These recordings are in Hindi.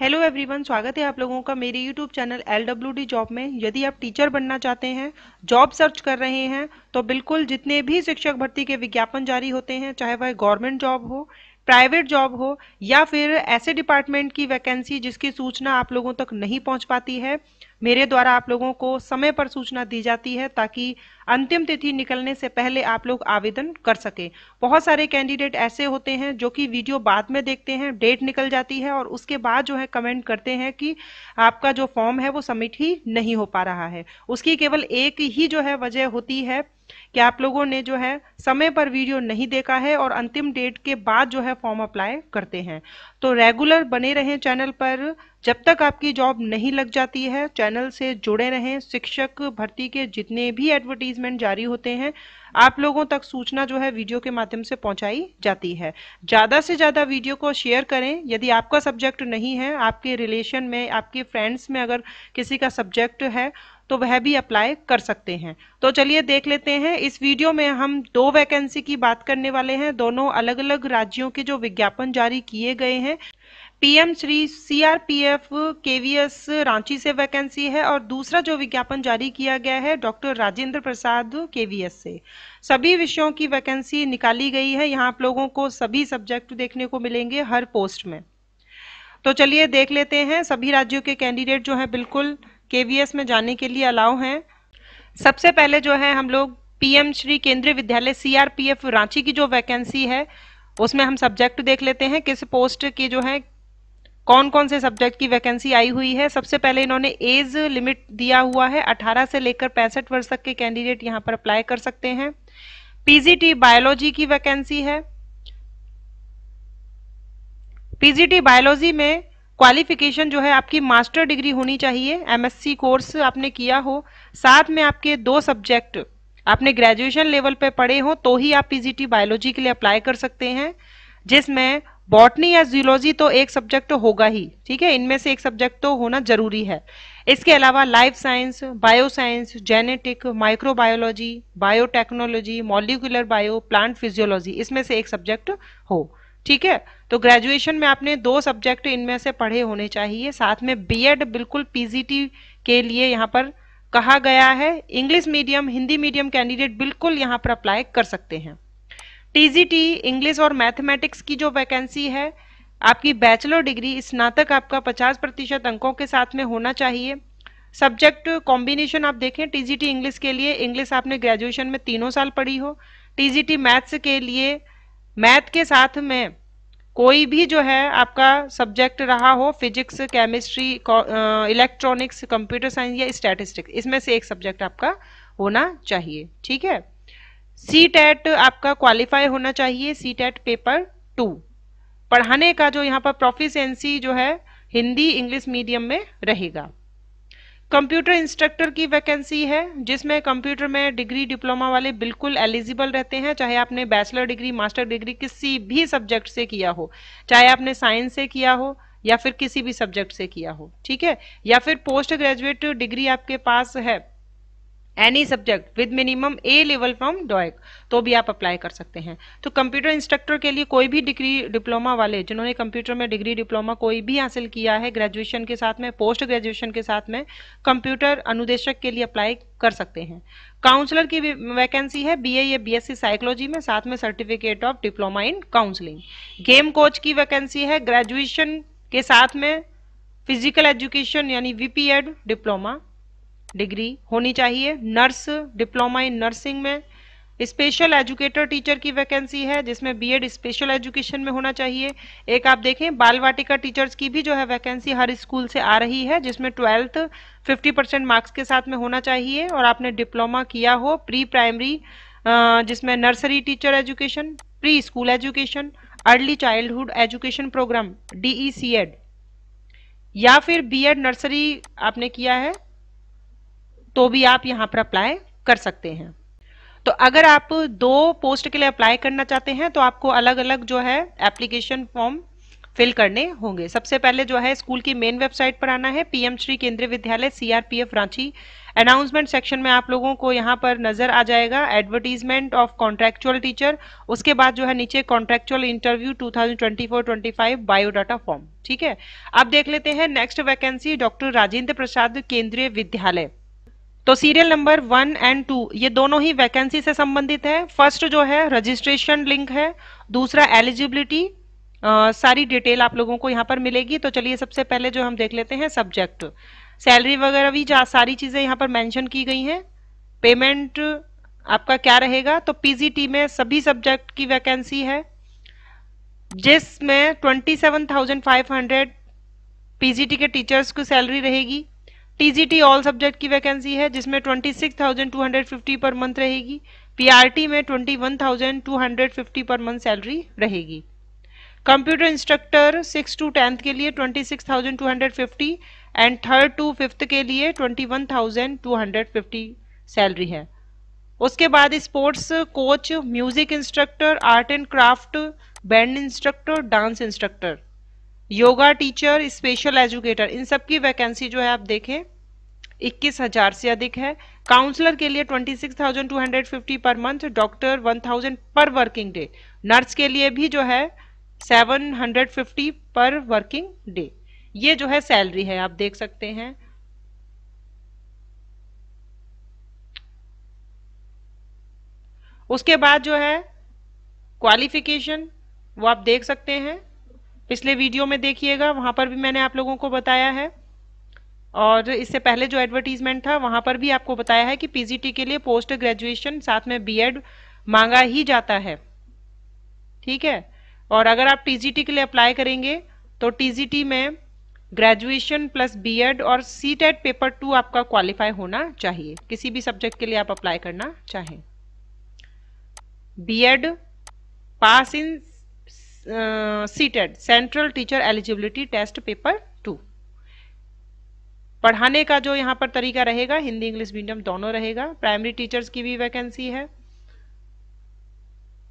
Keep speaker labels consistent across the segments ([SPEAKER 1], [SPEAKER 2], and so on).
[SPEAKER 1] हेलो एवरीवन स्वागत है आप लोगों का मेरे YouTube channel L W D job में यदि आप टीचर बनना चाहते हैं जॉब सर्च कर रहे हैं तो बिल्कुल जितने भी शिक्षक भर्ती के विज्ञापन जारी होते हैं चाहे वह गवर्नमेंट जॉब हो प्राइवेट जॉब हो या फिर ऐसे डिपार्टमेंट की वैकेंसी जिसकी सूचना आप लोगों तक नहीं पहुंच पाती है मेरे द्वारा आप लोगों को समय पर सूचना दी जाती है ताकि अंतिम तिथि निकलने से पहले आप लोग आवेदन कर सके बहुत सारे कैंडिडेट ऐसे होते हैं जो कि वीडियो बाद में देखते हैं डेट निकल जाती है और उसके बाद जो है कमेंट करते हैं कि आपका जो फॉर्म है वो सबमिट ही नहीं हो पा रहा है उसकी केवल एक ही जो है वजह होती है कि आप लोगों ने जो है समय पर वीडियो नहीं देखा है और अंतिम डेट के बाद जो है फॉर्म अप्लाई करते हैं तो रेगुलर बने रहें चैनल पर जब तक आपकी जॉब नहीं लग जाती है चैनल से जुड़े रहें शिक्षक भर्ती के जितने भी एडवर्टीजमेंट जारी होते हैं आप लोगों तक सूचना जो है वीडियो के माध्यम से पहुंचाई जाती है ज़्यादा से ज़्यादा वीडियो को शेयर करें यदि आपका सब्जेक्ट नहीं है आपके रिलेशन में आपके फ्रेंड्स में अगर किसी का सब्जेक्ट है तो वह भी अप्लाई कर सकते हैं तो चलिए देख लेते हैं इस वीडियो में हम दो वैकेंसी की बात करने वाले हैं दोनों अलग अलग राज्यों के जो विज्ञापन जारी किए गए हैं PM Shri CRPF KVS Ranchi से वैकेंसी है और दूसरा जो विज्ञापन जारी किया गया है डॉक्टर राजेंद्र प्रसाद केवीएस से सभी विषयों की वैकेंसी निकाली गई है यहाँ आप लोगों को सभी सब्जेक्ट देखने को मिलेंगे हर पोस्ट में तो चलिए देख लेते हैं सभी राज्यों के कैंडिडेट जो है बिल्कुल केवीएस में जाने के लिए अलाउ हैं सबसे पहले जो है हम लोग पीएम श्री केंद्रीय विद्यालय सीआरपीएफ रांची की जो वैकेंसी है उसमें हम सब्जेक्ट देख लेते हैं किस पोस्ट की जो है कौन कौन से सब्जेक्ट की वैकेंसी आई हुई है सबसे पहले इन्होंने एज लिमिट दिया हुआ है 18 से लेकर पैंसठ वर्ष तक के कैंडिडेट यहाँ पर अप्लाई कर सकते हैं पीजीटी बायोलॉजी की वैकेंसी है पीजीटी बायोलॉजी में क्वालिफिकेशन जो है आपकी मास्टर डिग्री होनी चाहिए एमएससी कोर्स आपने किया हो साथ में आपके दो सब्जेक्ट आपने ग्रेजुएशन लेवल पे पढ़े हो तो ही आप पीजीटी बायोलॉजी के लिए अप्लाई कर सकते हैं जिसमें बॉटनी या जूलॉजी तो एक सब्जेक्ट होगा ही ठीक है इनमें से एक सब्जेक्ट तो होना जरूरी है इसके अलावा life science bio science genetic microbiology biotechnology molecular bio plant physiology इसमें से एक सब्जेक्ट हो ठीक है तो ग्रेजुएशन में आपने दो सब्जेक्ट इनमें से पढ़े होने चाहिए साथ में बीएड बिल्कुल पीजीटी के लिए यहाँ पर कहा गया है English medium Hindi medium candidate बिल्कुल यहाँ पर अप्लाई कर सकते हैं टीजीटी इंग्लिश और मैथमेटिक्स की जो वैकेंसी है आपकी बैचलर डिग्री स्नातक आपका 50 प्रतिशत अंकों के साथ में होना चाहिए सब्जेक्ट कॉम्बिनेशन आप देखें टीजीटी इंग्लिश के लिए इंग्लिश आपने ग्रेजुएशन में तीनों साल पढ़ी हो टीजीटी मैथ्स के लिए मैथ के साथ में कोई भी जो है आपका सब्जेक्ट रहा हो physics chemistry electronics computer science या स्टैटिस्टिक्स इसमें से एक सब्जेक्ट आपका होना चाहिए ठीक है सी टेट e आपका क्वालिफाई होना चाहिए सी टेट पेपर टू पढ़ाने का जो यहाँ पर प्रोफिशेंसी जो है हिंदी इंग्लिश मीडियम में रहेगा कंप्यूटर इंस्ट्रक्टर की वैकेंसी है जिसमें कंप्यूटर में डिग्री डिप्लोमा वाले बिल्कुल एलिजिबल रहते हैं चाहे आपने बैचलर डिग्री मास्टर डिग्री किसी भी सब्जेक्ट से किया हो चाहे आपने साइंस से किया हो या फिर किसी भी सब्जेक्ट से किया हो ठीक है या फिर पोस्ट ग्रेजुएट डिग्री आपके पास है any subject with minimum A level from DOEACC तो भी आप अप्लाई कर सकते हैं तो कंप्यूटर इंस्ट्रक्टर के लिए कोई भी डिग्री डिप्लोमा वाले जिन्होंने कंप्यूटर में डिग्री डिप्लोमा कोई भी हासिल किया है ग्रेजुएशन के साथ में पोस्ट ग्रेजुएशन के साथ में कंप्यूटर अनुदेशक के लिए अप्लाई कर सकते हैं काउंसलर की वैकेंसी है ए या सी साइकोलॉजी में साथ में certificate of diploma in counselling game coach की वैकेंसी है ग्रेजुएशन के साथ में फिजिकल एजुकेशन यानी वीपीएड डिप्लोमा डिग्री होनी चाहिए नर्स डिप्लोमा इन नर्सिंग में स्पेशल एजुकेटर टीचर की वैकेंसी है जिसमें बीएड स्पेशल एजुकेशन में होना चाहिए एक आप देखें बाल वाटिका टीचर्स की भी जो है वैकेंसी हर स्कूल से आ रही है जिसमें ट्वेल्थ 50 परसेंट मार्क्स के साथ में होना चाहिए और आपने डिप्लोमा किया हो प्री प्राइमरी जिसमें nursery teacher education pre school education early childhood education programme DE e या फिर बी नर्सरी आपने किया है तो भी आप यहाँ पर अप्लाई कर सकते हैं तो अगर आप दो पोस्ट के लिए अप्लाई करना चाहते हैं तो आपको अलग अलग जो है एप्लीकेशन फॉर्म फिल करने होंगे सबसे पहले जो है स्कूल की मेन वेबसाइट पर आना है पीएम श्री केंद्रीय विद्यालय सीआरपीएफ रांची अनाउंसमेंट सेक्शन में आप लोगों को यहाँ पर नजर आ जाएगा एडवर्टीजमेंट ऑफ कॉन्ट्रेक्चुअल टीचर उसके बाद जो है नीचे कॉन्ट्रेक्चुअल इंटरव्यू 2024-25 बायोडाटा फॉर्म ठीक है अब देख लेते हैं next vacancy doctor Rajendra Prasad Kendriya Vidyalaya तो serial number one and two ये दोनों ही वैकेंसी से संबंधित है फर्स्ट जो है रजिस्ट्रेशन लिंक है दूसरा एलिजिबिलिटी सारी डिटेल आप लोगों को यहाँ पर मिलेगी तो चलिए सबसे पहले जो हम देख लेते हैं सब्जेक्ट सैलरी वगैरह भी सारी चीज़ें यहाँ पर मेंशन की गई हैं पेमेंट आपका क्या रहेगा तो पीजीटी में सभी सब्जेक्ट की वैकेंसी है जिसमें twenty seven thousand five hundred PGT के टीचर्स की सैलरी रहेगी टीजीटी ऑल सब्जेक्ट की वैकेंसी है जिसमें 26,250 पर मंथ रहेगी पीआरटी में 21,250 पर मंथ सैलरी रहेगी computer instructor six to tenth के लिए 26,250 एंड थर्ड टू फिफ्थ के लिए 21,250 सैलरी है उसके बाद sports coach music instructor art and craft band instructor dance instructor yoga teacher special educator इन सब की वैकेंसी जो है आप देखें इक्कीस हजार से अधिक है काउंसलर के लिए 26,250 पर मंथ डॉक्टर 1,000 पर वर्किंग डे नर्स के लिए भी जो है 750 पर वर्किंग डे ये जो है सैलरी है आप देख सकते हैं उसके बाद जो है क्वालिफिकेशन वो आप देख सकते हैं पिछले वीडियो में देखिएगा वहां पर भी मैंने आप लोगों को बताया है और इससे पहले जो एडवर्टीजमेंट था वहां पर भी आपको बताया है कि पीजीटी के लिए पोस्ट ग्रेजुएशन साथ में बीएड मांगा ही जाता है ठीक है और अगर आप टीजीटी के लिए अप्लाई करेंगे तो टीजीटी में ग्रेजुएशन प्लस बीएड और सी टेट पेपर टू आपका क्वालिफाई होना चाहिए किसी भी सब्जेक्ट के लिए आप अप्लाई करना चाहें be pass in CTET central teacher eligibility test paper two पढ़ाने का जो यहाँ पर तरीका रहेगा हिंदी इंग्लिश मीडियम दोनों रहेगा प्राइमरी टीचर्स की भी वैकेंसी है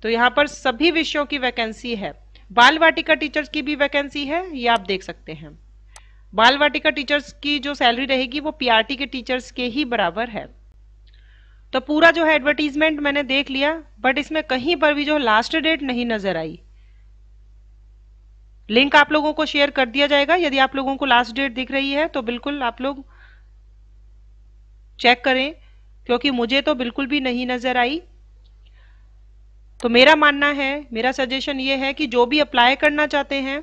[SPEAKER 1] तो यहाँ पर सभी विषयों की वैकेंसी है बाल वाटिका टीचर्स की भी वैकेंसी है ये आप देख सकते हैं बाल वाटिका टीचर्स की जो सैलरी रहेगी वो पीआरटी के टीचर्स के ही बराबर है तो पूरा जो है एडवर्टीजमेंट मैंने देख लिया बट इसमें कहीं पर भी जो लास्ट डेट नहीं नजर आई लिंक आप लोगों को शेयर कर दिया जाएगा यदि आप लोगों को लास्ट डेट दिख रही है तो बिल्कुल आप लोग चेक करें क्योंकि मुझे तो बिल्कुल भी नहीं नज़र आई तो मेरा मानना है मेरा सजेशन ये है कि जो भी अप्लाई करना चाहते हैं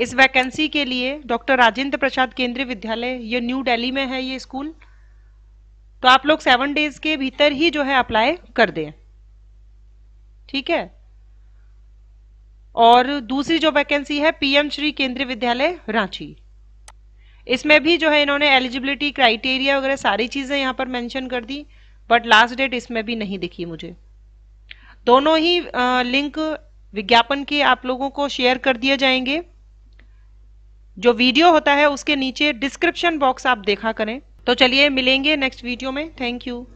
[SPEAKER 1] इस वैकेंसी के लिए डॉक्टर राजेंद्र प्रसाद केंद्रीय विद्यालय ये न्यू दिल्ली में है ये स्कूल तो आप लोग सेवन डेज के भीतर ही जो है अप्लाई कर दें ठीक है और दूसरी जो वैकेंसी है पीएम श्री केंद्रीय विद्यालय रांची इसमें भी जो है इन्होंने एलिजिबिलिटी क्राइटेरिया वगैरह सारी चीज़ें यहाँ पर मेंशन कर दी बट लास्ट डेट इसमें भी नहीं दिखी मुझे दोनों ही लिंक विज्ञापन के आप लोगों को शेयर कर दिए जाएंगे जो वीडियो होता है उसके नीचे डिस्क्रिप्शन बॉक्स आप देखा करें तो चलिए मिलेंगे नेक्स्ट वीडियो में थैंक यू